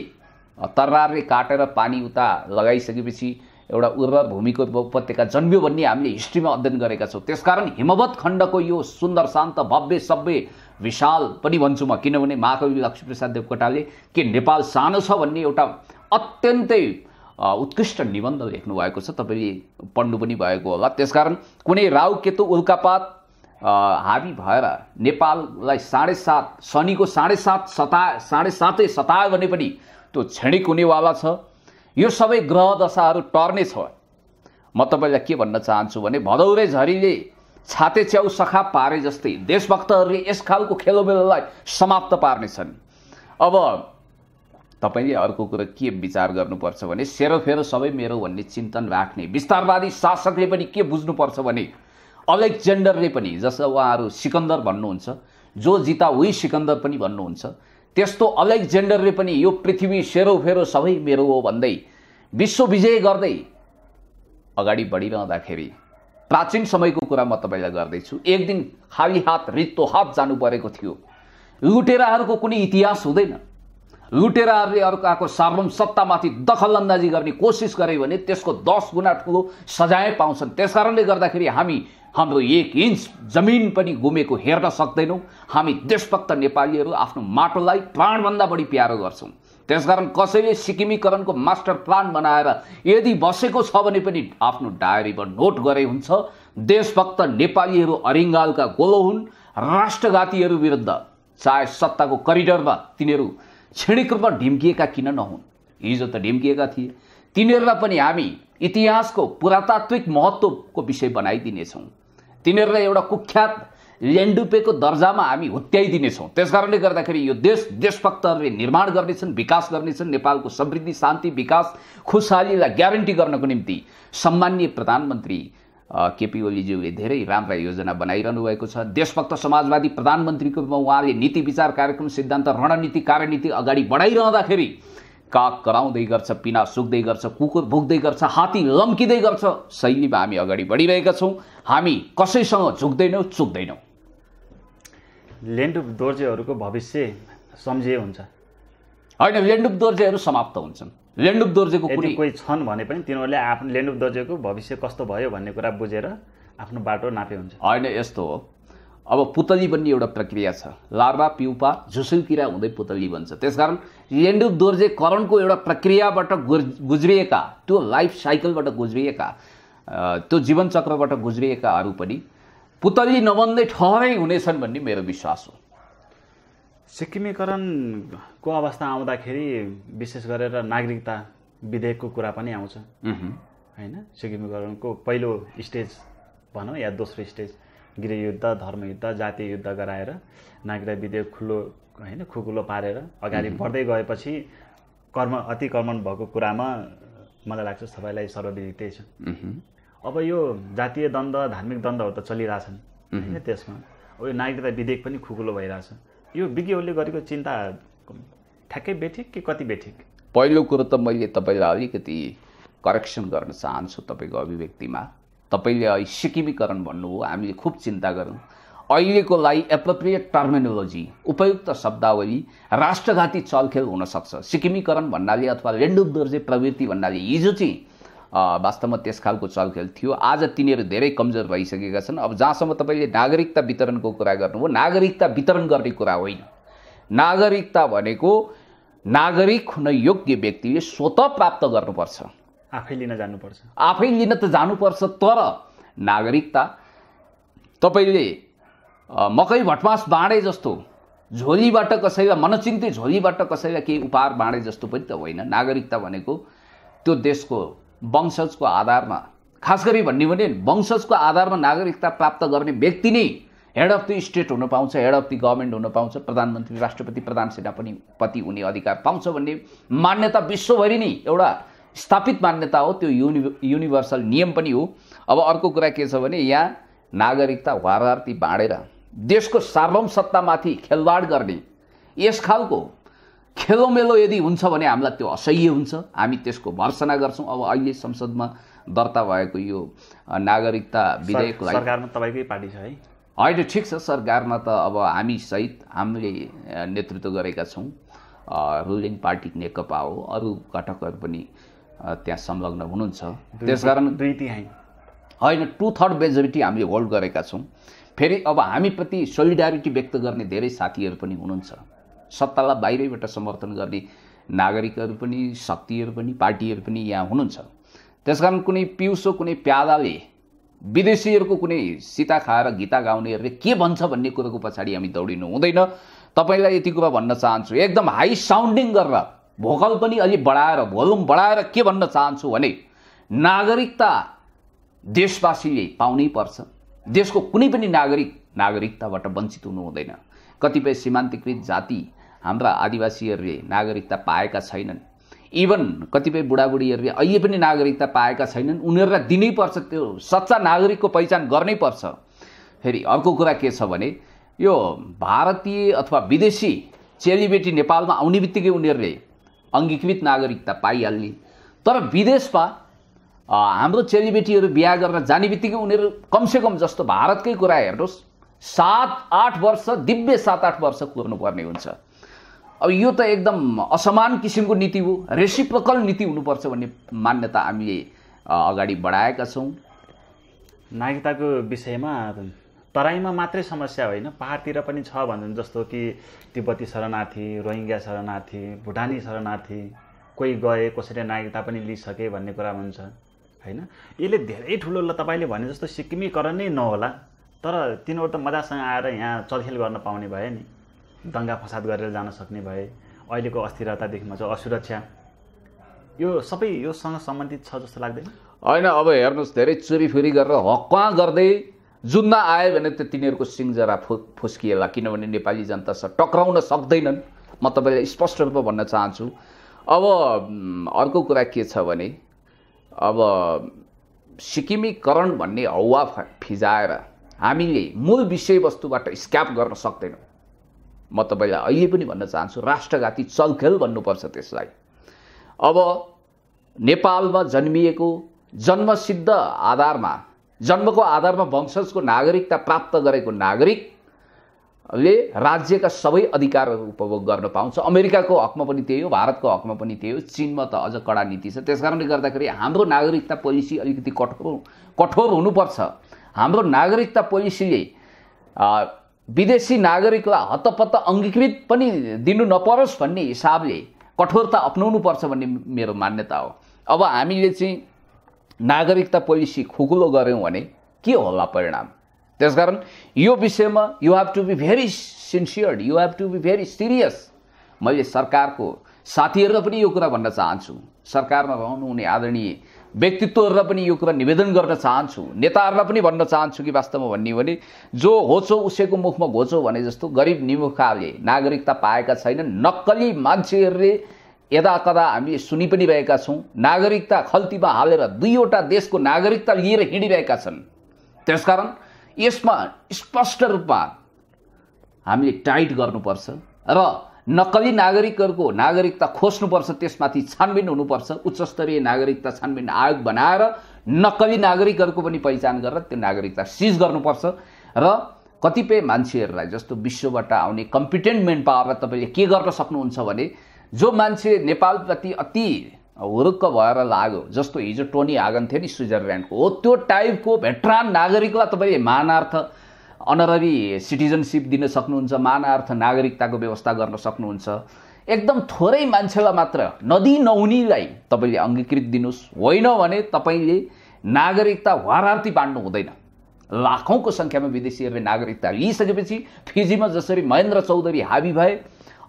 Speaker 2: तरारले काटेर पानी उता लगाइसकेपछि एउटा उर्वर भूमिको उपत्यका जन्मियो भन्ने हामीले हिस्ट्रीमा अध्ययन गरेका छौँ त्यसकारण हिमवत खण्डको यो सुन्दर शान्त भव्य सभ्य विशाल पनि भन्छु म किनभने महाकवि लक्ष्मीप्रसाद देवकोटाले के नेपाल सानो छ भन्ने एउटा अत्यन्तै उत्कृष्ट निबन्ध लेख्नु भएको छ तपाईँले पढ्नु पनि भएको होला त्यसकारण कुनै राहु केतु उल्कापात हाबी भएर नेपाललाई साढे सात शनिको साढे सात सता साढे सातै सतायो भने पनि त्यो क्षणिक हुनेवाला छ यो सबै ग्रह दशाहरू टर्ने छ म तपाईँलाई के भन्न चाहन्छु भने भदौरे झरीले छाते च्याउ सखा पारे जस्तै देशभक्तहरूले यस खालको खेलोमेलोलाई समाप्त पार्नेछन् अब तपाईँले अर्को कुरो के विचार गर्नुपर्छ भने सेरोफेरो सबै मेरो भन्ने चिन्तन राख्ने विस्तारवादी शासकले पनि के बुझ्नुपर्छ भने अलेक्जेन्डरले पनि जस उहाँहरू सिकन्दर भन्नुहुन्छ जो जिता उही सिकन्दर पनि भन्नुहुन्छ त्यस्तो अलेक्जेन्डरले पनि यो पृथ्वी सेरोफेरो सबै मेरो हो भन्दै विश्व विजय गर्दै अगाडि बढिरहँदाखेरि प्राचीन समयको कुरा म तपाईँलाई गर्दैछु एक दिन खाली हात रित्तो हात जानु परेको थियो लुटेराहरूको कुनै इतिहास हुँदैन लुटेराहरूले अर्काको सार्वम सत्तामाथि दखल गर्ने कोसिस गरे भने त्यसको दस गुणा ठुलो सजाय पाउँछन् त्यस कारणले गर्दाखेरि हामी हाम्रो एक इन्च जमिन पनि गुमेको हेर्न सक्दैनौँ हामी देशभक्त नेपालीहरू आफ्नो माटोलाई प्राणभन्दा बढी प्यारो गर्छौँ त्यसकारण कसैले सिक्किमीकरणको मास्टर प्लान बनाएर यदि बसेको छ भने पनि आफ्नो डायरीमा नोट गरे हुन्छ देशभक्त नेपालीहरू अरिङ्गालका गोलो हुन् राष्ट्रघातीहरू विरुद्ध चाहे सत्ताको करिडरमा तिनीहरू क्षणिक रूपमा ढिम्किएका किन नहुन् हिजो त ढिम्किएका थिए तिनीहरूलाई पनि हामी इतिहासको पुरातात्विक महत्त्वको विषय बनाइदिनेछौँ तिनीहरूलाई एउटा कुख्यात ल्यान्डुपेको दर्जामा हामी हुत्याइदिनेछौँ त्यस कारणले गर्दाखेरि यो देश देशभक्तहरूले निर्माण गर्नेछन् विकास गर्नेछन् नेपालको समृद्धि शान्ति विकास खुसहालीलाई ग्यारेन्टी गर्नको निम्ति सम्मान्य प्रधानमन्त्री केपी ओलीज्यूले धेरै राम्रा योजना बनाइरहनु भएको छ देशभक्त समाजवादी प्रधानमन्त्रीको रूपमा उहाँले नीति विचार कार्यक्रम सिद्धान्त रणनीति कार्यनीति अगाडि बढाइरहँदाखेरि काग कराउँदै गर्छ पिना सुक्दै गर्छ कुकुर भुक्दै गर्छ हात्ती लम्किँदै गर्छ शैलीमा हामी अगाडि बढिरहेका छौँ हामी कसैसँग झुक्दैनौँ चुक्दैनौँ लेन्डुप दोर्जेहरूको भविष्य सम्झिए हुन्छ होइन लेन्डुप दोर्जेहरू समाप्त हुन्छन्
Speaker 1: लेन्डुप दोर्जेको कुनै कोही छन् भने पनि तिनीहरूले आफ्नो लेन्डुप दोर्जेको भविष्य कस्तो भयो भन्ने कुरा बुझेर
Speaker 2: आफ्नो बाटो नापे हुन्छ होइन यस्तो हो अब पुतली बन्ने एउटा प्रक्रिया छ लार्वा पिउपा झुसुकिरा हुँदै पुतली बन्छ त्यसकारण रेन्डु दोर्जेकरणको एउटा प्रक्रियाबाट गुज्रिएका त्यो लाइफ साइकलबाट गुज्रिएका त्यो जीवनचक्रबाट गुज्रिएकाहरू पनि पुतली नबन्दै ठहरै हुनेछन् भन्ने मेरो विश्वास हो
Speaker 1: सिक्किमीकरणको अवस्था आउँदाखेरि विशेष गरेर नागरिकता विधेयकको कुरा पनि आउँछ
Speaker 2: होइन
Speaker 1: सिक्किमीकरणको पहिलो स्टेज भनौँ या दोस्रो स्टेज गृहयुद्ध धर्मयुद्ध जातीय युद्ध गराएर नागरिक विधेयक खुल्लो होइन खुकुलो पारेर अगाडि बढ्दै गएपछि कर्म अतिक्रमण भएको कुरामा मलाई लाग्छ सबैलाई सर्वविदित छ अब यो जातीय द्वन्द धार्मिक द्वन्दहरू त चलिरहेछन् होइन त्यसमा अब यो नागरिकता विधेयक पनि खुकुलो भइरहेछ यो विज्ञहरूले गरेको चिन्ता ठ्याक्कै बेठिक कि कति बेठिक
Speaker 2: पहिलो कुरो त मैले तपाईँलाई अलिकति करेक्सन गर्न चाहन्छु तपाईँको अभिव्यक्तिमा तपाईँले सिक्किमीकरण भन्नुभयो हामीले खुब चिन्ता गऱ्यौँ अहिलेको लागि एप्रोप्रिएट टर्मिनोलोजी उपयुक्त शब्दावली राष्ट्रघाती चलखेल हुनसक्छ सिक्किमीकरण भन्नाले अथवा रेन्डु दोर्जे प्रवृत्ति भन्नाले हिजो चाहिँ वास्तवमा त्यस खालको चलखेल थियो आज तिनीहरू धेरै कमजोर भइसकेका छन् अब जहाँसम्म तपाईँले नागरिकता वितरणको कुरा गर्नुभयो नागरिकता वितरण गर्ने कुरा होइन नागरिकता भनेको नागरिक हुन योग्य व्यक्तिले स्वत प्राप्त गर्नुपर्छ आफै लिन जानुपर्छ आफै लिन त जानुपर्छ तर नागरिकता तपाईँले मकै भटमास बाँडे जस्तो झोलीबाट कसैलाई मनचिन्ते झोलीबाट कसैलाई केही उपहार बाँडे जस्तो पनि त होइन नागरिकता भनेको त्यो देशको वंशजको आधारमा खास गरी भन्यो भने वंशजको आधारमा नागरिकता प्राप्त गर्ने व्यक्ति नै हेड अफ द स्टेट हुन पाउँछ हेड अफ द गभर्मेन्ट हुन पाउँछ प्रधानमन्त्री राष्ट्रपति प्रधान सेना पनि पति हुने अधिकार पाउँछ भन्ने मान्यता विश्वभरि नै एउटा स्थापित मान्यता हो त्यो युनि युनिभर्सल नियम पनि हो अब अर्को कुरा के छ भने यहाँ नागरिकता वारार्ती बाँडेर देशको सार्वम सत्तामाथि खेलवाड गर्ने यस खालको खेलोमेलो यदि हुन्छ भने हामीलाई त्यो असह्य हुन्छ हामी त्यसको भर्सना गर्छौँ अब अहिले संसदमा दर्ता भएको यो नागरिकता विधेयकलाई सरकारमा
Speaker 1: तपाईँकै पार्टी छ है
Speaker 2: होइन ठिक छ सरकारमा त अब हामी सहित हामीले नेतृत्व गरेका छौँ रुलिङ पार्टी नेकपा हो अरू घटकहरू पनि त्यहाँ संलग्न हुनुहुन्छ त्यसकारण दुई तिहाई होइन टु थर्ड मेजोरिटी हामीले होल्ड गरेका छौँ फेरि अब हामीप्रति सोलिडारिटी व्यक्त गर्ने धेरै साथीहरू पनि हुनुहुन्छ सत्तालाई बाहिरैबाट समर्थन गर्ने नागरिकहरू पनि शक्तिहरू पनि पार्टीहरू पनि यहाँ हुनुहुन्छ त्यसकारण कुनै पिउसो कुनै प्यादाले विदेशीहरूको कुनै सीता खाएर गीता गाउनेहरूले के भन्छ भन्ने कुरोको पछाडि हामी दौडिनु हुँदैन तपाईँलाई यति कुरा भन्न चाहन्छु एकदम हाई साउन्डिङ गरेर भोकल पनि अलि बढाएर भोल्युम बढाएर के भन्न चाहन्छु भने नागरिकता देशवासीले पाउनै पर्छ देशको कुनै पनि नागरिक नागरिकताबाट वञ्चित हुनु हुँदैन कतिपय सीमान्तकृत जाति हाम्रा आदिवासीहरूले नागरिकता पाएका छैनन् इभन कतिपय बुढाबुढीहरूले अहिले पनि नागरिकता पाएका छैनन् उनीहरूलाई दिनैपर्छ त्यो सच्चा नागरिकको पहिचान गर्नै पर्छ फेरि अर्को कुरा के छ भने यो भारतीय अथवा विदेशी चेलीबेटी नेपालमा आउने बित्तिकै उनीहरूले अङ्गीकृत नागरिकता पाइहाल्ने तर विदेशमा हाम्रो चेलीबेटीहरू बिहा गरेर जाने बित्तिकै उनीहरू कमसेकम जस्तो भारतकै कुरा हेर्नुहोस् सात आठ वर्ष दिव्य सात आठ वर्ष कुर्नुपर्ने हुन्छ अब यो त एकदम असमान किसिमको नीति हो रेसिप्रोकल नीति हुनुपर्छ भन्ने मान्यता हामीले अगाडि बढाएका छौँ
Speaker 1: नागरिकताको विषयमा तराईमा मात्रै समस्या होइन पाहाडतिर पनि छ भन्छन् जस्तो कि तिब्बती शरणार्थी रोहिङ्ग्या शरणार्थी भुटानी शरणार्थी कोही गए कसैले नागरिकता पनि लिइसके भन्ने कुरा हुन्छ होइन यसले धेरै ठुलो ल तपाईँले भने जस्तो सिक्किमीकरण नै नहोला तर तिनीहरू त मजासँग आएर यहाँ चलखेल गर्न पाउने भए नि दङ्गा फसाद गरेर जान सक्ने भए अहिलेको अस्थिरतादेखिमा चाहिँ असुरक्षा यो सबै योसँग सम्बन्धित छ जस्तो लाग्दैन
Speaker 2: होइन अब हेर्नुहोस् धेरै चुरीफुरी गरेर हक्वा गर्दै जुन्न आयो भने त तिनीहरूको सिङ्जरा फु फुस्किएला किनभने नेपाली जनतासँग टक्राउन सक्दैनन् म तपाईँलाई स्पष्ट रूपमा भन्न चाहन्छु अब अर्को कुरा के छ भने अब सिक्किमीकरण भन्ने हौवा फिजाएर हामीले मूल विषयवस्तुबाट स्क्याप गर्न सक्दैनौँ म तपाईँलाई अहिले पनि भन्न चाहन्छु राष्ट्रघाती चलखेल भन्नुपर्छ त्यसलाई अब नेपालमा जन्मिएको जन्मसिद्ध आधारमा जन्मको आधारमा वंशजको नागरिकता प्राप्त गरेको नागरिकले राज्यका सबै अधिकारहरू उपभोग गर्न पाउँछ अमेरिकाको हकमा पनि त्यही हो भारतको हकमा पनि त्यही हो चिनमा त अझ कडा नीति छ त्यस कारणले गर्दाखेरि हाम्रो नागरिकता पोलिसी अलिकति कठोर कठोर हुनुपर्छ हाम्रो नागरिकता पोलिसीले विदेशी नागरिकलाई हतपत्त अङ्गीकृत पनि दिनु नपरोस् भन्ने हिसाबले कठोरता अप्नाउनुपर्छ भन्ने मेरो मान्यता हो अब हामीले चाहिँ नागरिकता पोलिसी खुकुलो गऱ्यौँ भने के होला परिणाम त्यसकारण यो विषयमा you have to be very sincere you have to be very serious मैले सरकारको साथीहरूलाई पनि यो कुरा भन्न चाहन्छु सरकारमा रहनुहुने आदरणीय व्यक्तित्वहरूलाई पनि यो कुरा निवेदन गर्न चाहन्छु नेताहरूलाई पनि भन्न चाहन्छु कि वास्तवमा भन्ने हो भने जो होचो उसैको मुखमा घोचो भने जस्तो गरिब निमुखाले नागरिकता पाएका छैनन् नक्कली मान्छेहरूले यदा कदा हामी सुनि पनि रहेका छौँ नागरिकता खल्तीमा हालेर दुईवटा देशको नागरिकता लिएर हिँडिरहेका छन् त्यसकारण यसमा स्पष्ट रूपमा हामीले टाइट गर्नुपर्छ र नक्कली नागरिकहरूको नागरिकता खोज्नुपर्छ त्यसमाथि छानबिन हुनुपर्छ उच्चस्तरीय नागरिकता छानबिन आयोग बनाएर नक्कली नागरिकहरूको पनि पहिचान गरेर त्यो नागरिकता सिज गर्नुपर्छ र कतिपय मान्छेहरूलाई जस्तो विश्वबाट आउने कम्पिटेन्ट मेन पावरलाई तपाईँले के गर्न सक्नुहुन्छ भने जो मान्छे नेपालप्रति अति हुरुक्क भएर लाग्यो जस्तो हिजो टोनी आगन थियो नि स्विजरल्यान्डको हो त्यो टाइपको भेटरान नागरिकलाई तपाईँले मानार्थ अनररी सिटिजनसिप दिन सक्नुहुन्छ मानार्थ नागरिकताको व्यवस्था गर्न सक्नुहुन्छ एकदम थोरै मान्छेलाई मात्र नदी नहुनेलाई तपाईँले अङ्गीकृत दिनुहोस् होइन भने तपाईँले नागरिकता वारार्थी बाँड्नु हुँदैन लाखौँको सङ्ख्यामा विदेशीहरूले नागरिकता लिइसकेपछि फिजीमा जसरी महेन्द्र चौधरी हाबी भए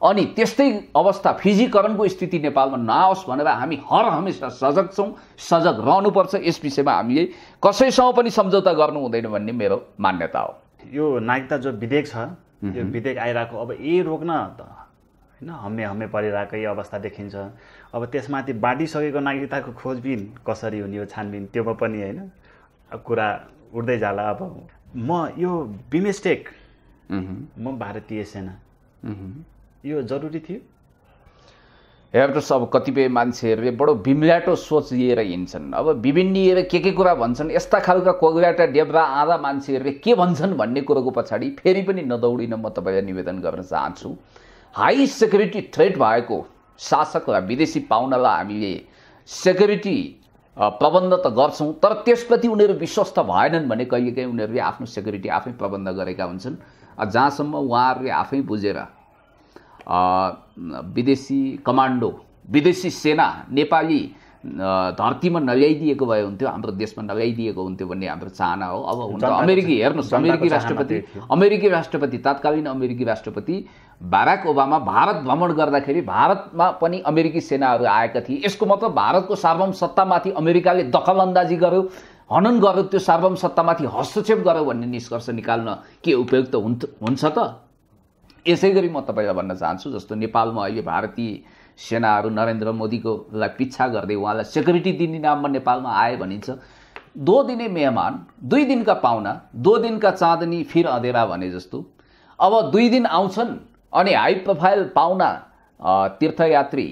Speaker 2: अनि त्यस्तै अवस्था फिजीकरणको स्थिति नेपालमा नआओस् भनेर हामी हर हमेसा सजग छौँ सजग रहनुपर्छ यस विषयमा हामीले कसैसँग पनि सम्झौता गर्नु हुँदैन भन्ने मेरो मान्यता हो यो नागरिकता जो विधेयक छ यो विधेयक आइरहेको अब यही
Speaker 1: रोक्न त होइन हम्मे हम्मे परिरहेकै अवस्था देखिन्छ अब त्यसमाथि बाँडिसकेको नागरिकताको खोजबिन कसरी हुने हो छानबिन त्योमा पनि होइन कुरा उठ्दै जाला अब म यो बिमिस्टेक म भारतीय सेना यो जरुरी थियो
Speaker 2: हेर्नुहोस् अब कतिपय मान्छेहरूले बडो बिम्ल्याटो सोच लिएर हिँड्छन् अब विभिन्न के के कुरा भन्छन् यस्ता खालका कोगलाटा डेब्रा आँदा मान्छेहरूले के भन्छन् भन्ने कुरोको पछाडि फेरि पनि नदौडिन म तपाईँलाई निवेदन गर्न चाहन्छु हाई सेक्युरिटी थ्रेट भएको शासक वा विदेशी पाहुनालाई हामीले सेक्युरिटी प्रबन्ध त गर्छौँ तर त्यसप्रति उनीहरू विश्वस्त भएनन् भने कहिलेकाहीँ उनीहरूले आफ्नो सेक्युरिटी आफै प्रबन्ध गरेका हुन्छन् जहाँसम्म उहाँहरूले आफै बुझेर विदेशी कमान्डो विदेशी सेना नेपाली धरतीमा नल्याइदिएको भए हुन्थ्यो हाम्रो देशमा नल्याइदिएको हुन्थ्यो भन्ने हाम्रो चाहना हो अब हुन अमेरिकी हेर्नुहोस् अमेरिकी राष्ट्रपति अमेरिकी राष्ट्रपति तात्कालीन अमेरिकी राष्ट्रपति बाराक ओबामा भारत भ्रमण गर्दाखेरि भारतमा पनि अमेरिकी सेनाहरू आएका थिए यसको मतलब भारतको सार्वम सत्तामाथि अमेरिकाले दखलअन्दाजी गर्यो हनन गर्यो त्यो सार्वम सत्तामाथि हस्तक्षेप गर्यो भन्ने निष्कर्ष निकाल्न के उपयुक्त हुन्छ त यसै गरी म तपाईँलाई भन्न चाहन्छु जस्तो नेपालमा अहिले भारतीय सेनाहरू नरेन्द्र मोदीकोलाई पिच्छा गर्दै उहाँलाई सेक्युरिटी दिने नाममा नेपालमा आए भनिन्छ दो दिने मेहमान दुई दिनका पाहुना दो दिनका चाँदनी फिर अँधेरा भने जस्तो अब दुई दिन आउँछन् अनि हाई प्रोफाइल पाहुना तीर्थयात्री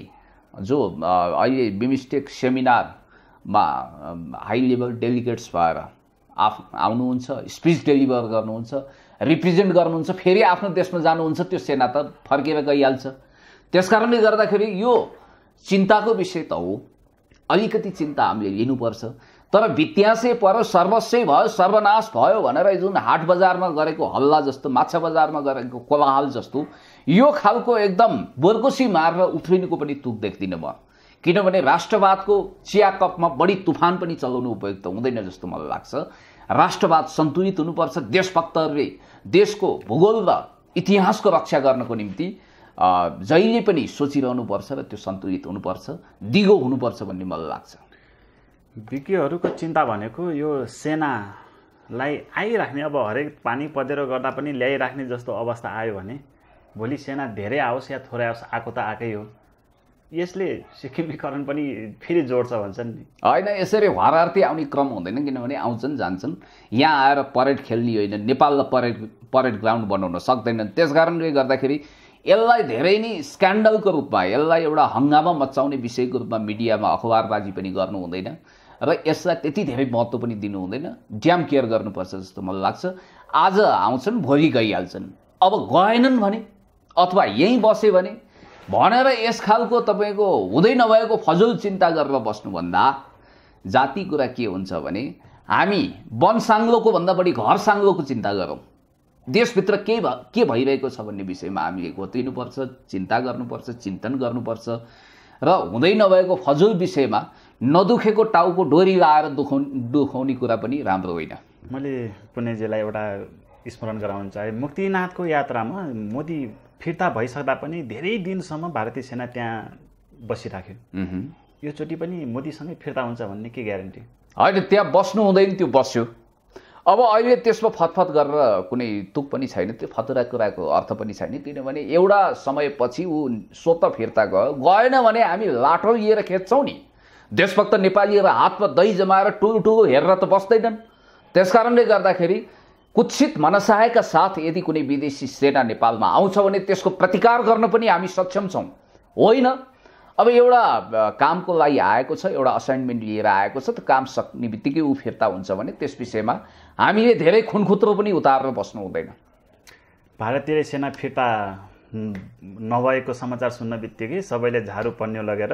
Speaker 2: जो अहिले बिमिस्टेक सेमिनारमा हाई लेभल डेलिगेट्स भएर आफ आउनुहुन्छ स्पिच डेलिभर गर्नुहुन्छ रिप्रेजेन्ट गर्नुहुन्छ फेरि आफ्नो देशमा जानुहुन्छ त्यो सेना त फर्केर गइहाल्छ त्यस कारणले गर्दाखेरि यो चिन्ताको विषय त हो अलिकति चिन्ता हामीले लिनुपर्छ तर भित्यासे पर सर्वस्वै भयो सर्वनाश भयो भनेर जुन हाट बजारमा गरेको हल्ला जस्तो माछा बजारमा गरेको कोलाहल जस्तो यो खालको एकदम बोरकोसी मारेर उफ्रिनुको पनि तुक देख्दिनँ म किनभने राष्ट्रवादको चिया कपमा बढी तुफान पनि चलाउनु उपयुक्त हुँदैन जस्तो मलाई लाग्छ राष्ट्रवाद सन्तुलित हुनुपर्छ देशभक्तहरूले देशको भूगोल र इतिहासको रक्षा गर्नको निम्ति जहिले पनि सोचिरहनुपर्छ र त्यो सन्तुलित हुनुपर्छ दिगो हुनुपर्छ भन्ने मलाई लाग्छ विज्ञहरूको चिन्ता भनेको यो सेनालाई
Speaker 1: आइराख्ने अब हरेक पानी पदेरो गर्दा पनि ल्याइराख्ने जस्तो अवस्था आयो भने भोलि सेना धेरै आओस् या थोरै आओस् आएको त आएकै हो
Speaker 2: यसले सिक्किमीकरण पनि फेरि जोड्छ भन्छन् नि होइन यसरी हरार्थी आउने क्रम हुँदैन किनभने आउँछन् जान्छन् यहाँ आएर परेड खेल्ने होइन नेपाललाई परेड परेड ग्राउन्ड बनाउन सक्दैनन् त्यस कारणले गर्दाखेरि यसलाई धेरै नै स्क्यान्डलको रूपमा यसलाई एउटा हङ्गामा मचाउने विषयको रूपमा मिडियामा अखबारबाजी पनि गर्नु हुँदैन र यसलाई त्यति धेरै महत्त्व पनि दिनु हुँदैन ड्याम केयर गर्नुपर्छ जस्तो मलाई लाग्छ आज आउँछन् भोलि गइहाल्छन् अब गएनन् भने अथवा यहीँ बस्यो भने भनेर यस खालको तपाईँको हुँदै नभएको फजुल चिन्ता गरेर बस्नुभन्दा जाति कुरा के हुन्छ भने हामी वन साङ्लोको भन्दा बढी घर साङ्लोको चिन्ता गरौँ देशभित्र के भ के भइरहेको छ भन्ने विषयमा हामीले घोत्रिनुपर्छ चिन्ता गर्नुपर्छ चिन्तन गर्नुपर्छ र हुँदै नभएको फजुल विषयमा नदुखेको टाउको डोरी लाएर दुखाउ दुखाउने कुरा पनि राम्रो होइन
Speaker 1: मैले पुणेजीलाई एउटा स्मरण गराउन चाहे मुक्तिनाथको यात्रामा मोदी फिर्ता भइसक्दा पनि धेरै दिनसम्म भारतीय सेना त्यहाँ बसिराख्यो योचोटि पनि
Speaker 2: मोदीसँगै फिर्ता हुन्छ भन्ने के ग्यारेन्टी होइन त्यहाँ बस्नु हुँदैन त्यो बस्यो अब अहिले त्यसमा फतफत गरेर कुनै तुक पनि छैन त्यो फतुरा कुराको अर्थ पनि छैन किनभने एउटा समयपछि ऊ स्वत फिर्ता गयो गएन भने हामी लाटो लिएर खेच्छौँ नि देशभक्त नेपालीहरू हातमा दही जमाएर टुलो टुलो हेरेर त बस्दैनन् त्यस कारणले गर्दाखेरि कुत्सित मनसायका साथ यदि कुनै विदेशी सेना नेपालमा आउँछ भने त्यसको प्रतिकार गर्न पनि हामी सक्षम छौँ होइन अब एउटा कामको लागि आएको छ एउटा असाइनमेन्ट लिएर आएको छ त काम सक्ने बित्तिकै ऊ फिर्ता हुन्छ भने त्यस विषयमा हामीले धेरै खुनखुत्रो पनि उतारेर बस्नु हुँदैन भारतीय सेना फिर्ता
Speaker 1: नभएको समाचार सुन्न बित्तिकै सबैले झाडु पन्यो लगेर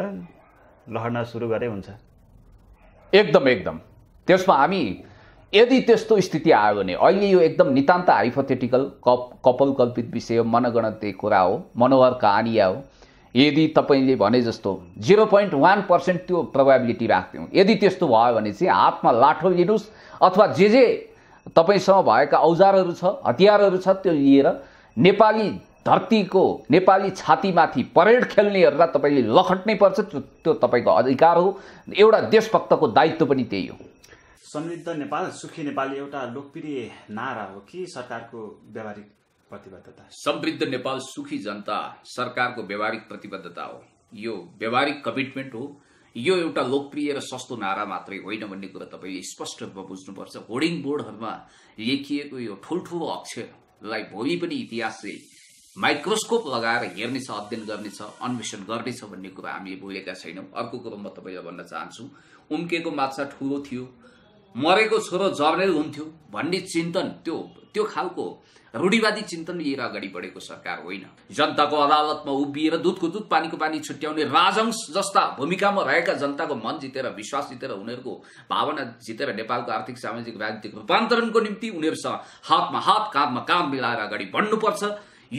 Speaker 1: लड्न सुरु गरे
Speaker 2: हुन्छ एकदम एकदम त्यसमा हामी यदि त्यस्तो स्थिति आयो भने अहिले यो एकदम नितान्त हाइपोथेटिकल कप कपाल कल्पित विषय मनगणते कुरा हो मनोहर कहानिया हो यदि तपाईँले भने जस्तो जिरो पोइन्ट वान पर्सेन्ट त्यो प्रोभाबिलिटी राख्थ्यौँ यदि त्यस्तो भयो भने चाहिँ हातमा लाठो लिनुहोस् अथवा जे जे तपाईँसँग भएका औजारहरू छ हतियारहरू छ त्यो लिएर नेपाली धरतीको नेपाली छातीमाथि परेड खेल्नेहरूलाई तपाईँले लखट्नै पर्छ त्यो तपाईँको अधिकार हो एउटा देशभक्तको दायित्व पनि त्यही हो
Speaker 1: समृद्ध नेपाल सुखी नेपाल एउटा लोकप्रिय नारा हो कि सरकारको व्यावहारिक प्रतिबद्धता
Speaker 2: समृद्ध नेपाल सुखी जनता सरकारको व्यावहारिक प्रतिबद्धता हो यो व्यावहारिक कमिटमेन्ट हो यो एउटा लोकप्रिय र सस्तो नारा मात्रै होइन भन्ने कुरा तपाईँले स्पष्ट रूपमा बुझ्नुपर्छ होर्डिङ बोर्डहरूमा लेखिएको यो ठुल्ठुलो अक्षरलाई भोलि पनि इतिहासले माइक्रोस्कोप लगाएर हेर्नेछ अध्ययन गर्नेछ अन्वेषण गर्नेछ भन्ने कुरा हामीले बोलेका छैनौँ अर्को कुरो म तपाईँलाई भन्न चाहन्छु उम्केको माछा ठुलो थियो मरेको छोरो जर्नेल हुन्थ्यो भन्ने चिन्तन त्यो त्यो खालको रूढिवादी चिन्तन लिएर अगाडि बढेको सरकार होइन जनताको अदालतमा उभिएर दुधको दुध पानीको पानी छुट्याउने राजंश जस्ता भूमिकामा रहेका जनताको मन जितेर विश्वास जितेर उनीहरूको भावना जितेर नेपालको आर्थिक सामाजिक राजनीतिक रूपान्तरणको निम्ति उनीहरूसँग हातमा हात काँधमा काँध मिलाएर अगाडि बढ्नुपर्छ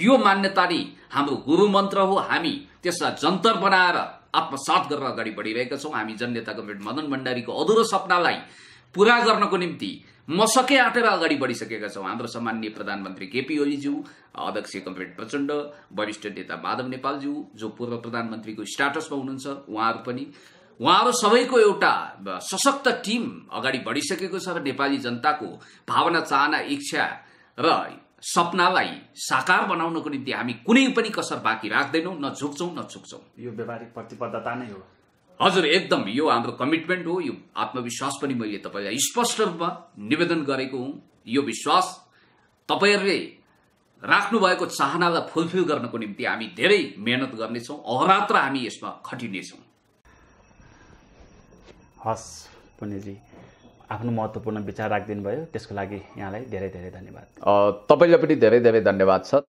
Speaker 2: यो मान्यता नै हाम्रो गुरु मन्त्र हो हामी त्यसलाई जन्तर बनाएर आत्मसात गरेर अगाडि बढिरहेका छौँ हामी जननेता कमरेड मदन भण्डारीको अधुरो सपनालाई पुरा गर्नको निम्ति म सके आँटेर अगाडि बढिसकेका छौँ हाम्रो सम्मान्य प्रधानमन्त्री केपी ओलीज्यू अध्यक्ष कमरेड प्रचण्ड वरिष्ठ नेता माधव नेपालज्यू जो पूर्व प्रधानमन्त्रीको स्टाटसमा हुनुहुन्छ उहाँहरू पनि उहाँहरू सबैको एउटा सशक्त टिम अगाडि बढिसकेको छ र नेपाली जनताको भावना चाहना इच्छा र सपनालाई साकार बनाउनको निम्ति हामी कुनै पनि कसर बाँकी राख्दैनौँ न झुक्छौँ न छुक्छौँ यो व्यावहारिक प्रतिबद्धता नै हो हजुर एकदम यो हाम्रो कमिटमेन्ट हो यो आत्मविश्वास पनि मैले तपाईँलाई स्पष्ट रूपमा निवेदन गरेको हुँ यो विश्वास तपाईँहरूले राख्नुभएको चाहनालाई फुलफिल गर्नको निम्ति हामी धेरै मेहनत गर्नेछौँ अहरात्र हामी यसमा खटिनेछौँ
Speaker 1: हस् पुण्यजी आफ्नो महत्त्वपूर्ण विचार राखिदिनु भयो त्यसको लागि यहाँलाई धेरै धेरै
Speaker 2: धन्यवाद तपाईँलाई पनि धेरै धेरै धन्यवाद छ